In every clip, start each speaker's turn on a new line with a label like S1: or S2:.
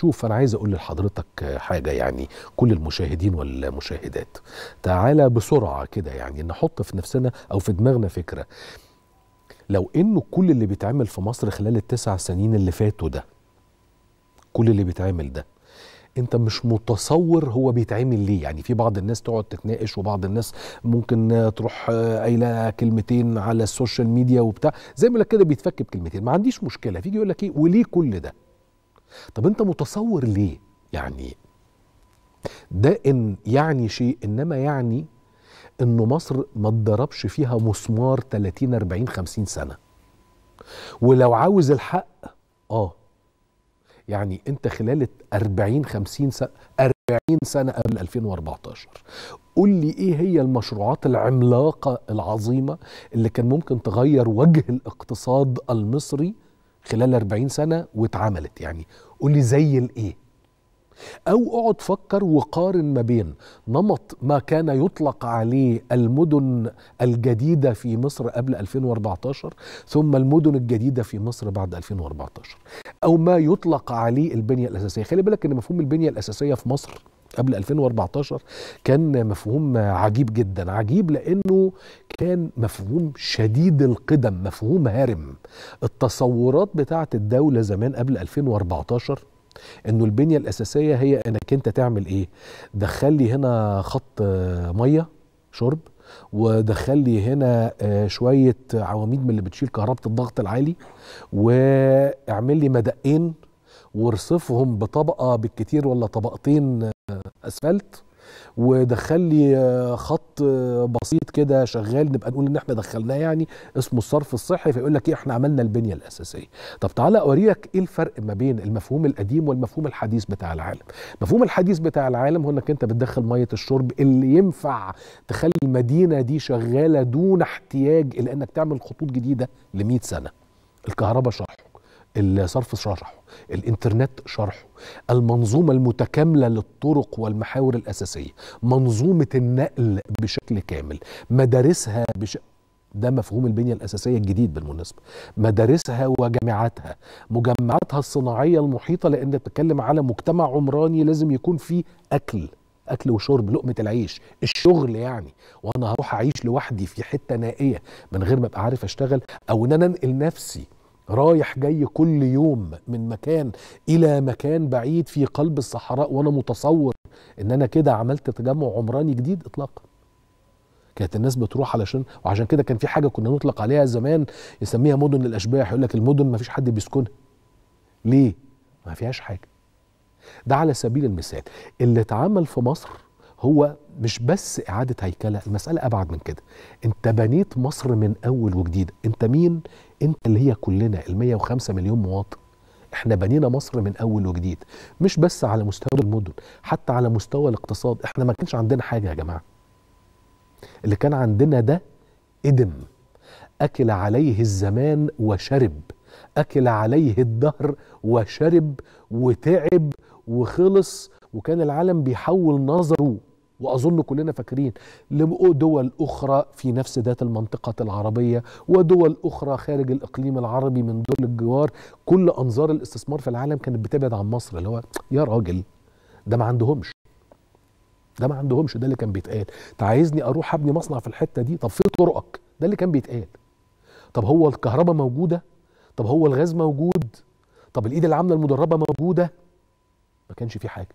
S1: شوف انا عايز اقول لحضرتك حاجه يعني كل المشاهدين والمشاهدات تعالى بسرعه كده يعني نحط في نفسنا او في دماغنا فكره لو انه كل اللي بيتعمل في مصر خلال التسع سنين اللي فاتوا ده كل اللي بيتعمل ده انت مش متصور هو بيتعمل ليه يعني في بعض الناس تقعد تتناقش وبعض الناس ممكن تروح قايله كلمتين على السوشيال ميديا وبتاع زي ما لك كده بيتفك بكلمتين ما عنديش مشكله فيجي يقول لك ايه وليه كل ده طب انت متصور ليه يعني ده ان يعني شيء انما يعني انه مصر ما اتضربش فيها مسمار 30 40 50 سنه ولو عاوز الحق اه يعني انت خلال 40 50 سنه 40 سنه قبل 2014 قول لي ايه هي المشروعات العملاقه العظيمه اللي كان ممكن تغير وجه الاقتصاد المصري خلال 40 سنه واتعملت يعني قول لي زي الايه او اقعد فكر وقارن ما بين نمط ما كان يطلق عليه المدن الجديده في مصر قبل 2014 ثم المدن الجديده في مصر بعد 2014 او ما يطلق عليه البنيه الاساسيه خلي بالك ان مفهوم البنيه الاساسيه في مصر قبل 2014 كان مفهوم عجيب جدا عجيب لانه كان مفهوم شديد القدم مفهوم هارم التصورات بتاعه الدوله زمان قبل 2014 انه البنيه الاساسيه هي انك انت تعمل ايه دخل لي هنا خط ميه شرب ودخل لي هنا آه، شويه عواميد من اللي بتشيل كهربه الضغط العالي واعمل لي مدقين وارصفهم بطبقه بالكتير ولا طبقتين اسفلت ودخل لي خط بسيط كده شغال نبقى نقول ان احنا دخلناه يعني اسمه الصرف الصحي فيقول لك ايه احنا عملنا البنيه الاساسيه طب تعالى اوريك ايه الفرق ما بين المفهوم القديم والمفهوم الحديث بتاع العالم المفهوم الحديث بتاع العالم هو انك انت بتدخل ميه الشرب اللي ينفع تخلي المدينه دي شغاله دون احتياج الى انك تعمل خطوط جديده ل 100 سنه الكهرباء شرحه الصرف شرحه الانترنت شرحه المنظومة المتكاملة للطرق والمحاور الأساسية منظومة النقل بشكل كامل مدارسها بش... ده مفهوم البنية الأساسية الجديد بالمناسبة مدارسها وجامعاتها مجمعاتها الصناعية المحيطة لأن بتتكلم على مجتمع عمراني لازم يكون فيه أكل اكل وشرب لقمه العيش الشغل يعني وانا هروح اعيش لوحدي في حته نائيه من غير ما ابقى عارف اشتغل او ان انا انقل نفسي رايح جاي كل يوم من مكان الى مكان بعيد في قلب الصحراء وانا متصور ان انا كده عملت تجمع عمراني جديد اطلاقا كانت الناس بتروح علشان وعشان كده كان في حاجه كنا نطلق عليها زمان يسميها مدن الاشباح يقول لك المدن ما فيش حد بيسكنها ليه ما فيهاش حاجه ده على سبيل المثال اللي اتعمل في مصر هو مش بس إعادة هيكلة المسألة أبعد من كده أنت بنيت مصر من أول وجديد أنت مين؟ أنت اللي هي كلنا ال 105 مليون مواطن احنا بنينا مصر من اول وجديد مش بس على مستوى المدن حتى على مستوى الاقتصاد احنا ما كانش عندنا حاجه يا جماعه اللي كان عندنا ده ادم اكل عليه الزمان وشرب اكل عليه الدهر وشرب وتعب وخلص وكان العالم بيحول نظره واظن كلنا فاكرين دول اخرى في نفس ذات المنطقه العربيه ودول اخرى خارج الاقليم العربي من دول الجوار كل انظار الاستثمار في العالم كانت بتبعد عن مصر اللي هو يا راجل ده ما عندهمش ده ما عندهمش ده اللي كان بيتقال انت عايزني اروح ابني مصنع في الحته دي طب فين طرقك ده اللي كان بيتقال طب هو الكهرباء موجوده طب هو الغاز موجود طب الايد العامله المدربه موجوده ما كانش في حاجه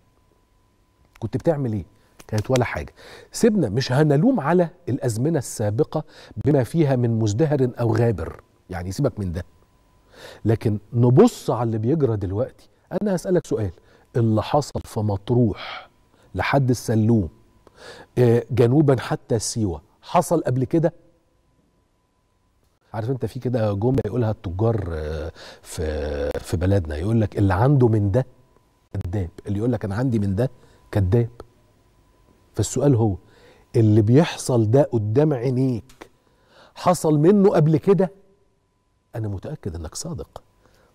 S1: كنت بتعمل ايه كانت ولا حاجه سيبنا مش هنلوم على الازمنه السابقه بما فيها من مزدهر او غابر يعني سيبك من ده لكن نبص على اللي بيجرى دلوقتي انا هسالك سؤال اللي حصل في مطروح لحد السلوم آه، جنوبا حتى سيوه حصل قبل كده عارف انت في كده جمله يقولها التجار آه، في في بلدنا يقول لك اللي عنده من ده كذاب اللي يقول لك انا عندي من ده كذاب فالسؤال هو اللي بيحصل ده قدام عينيك حصل منه قبل كده انا متاكد انك صادق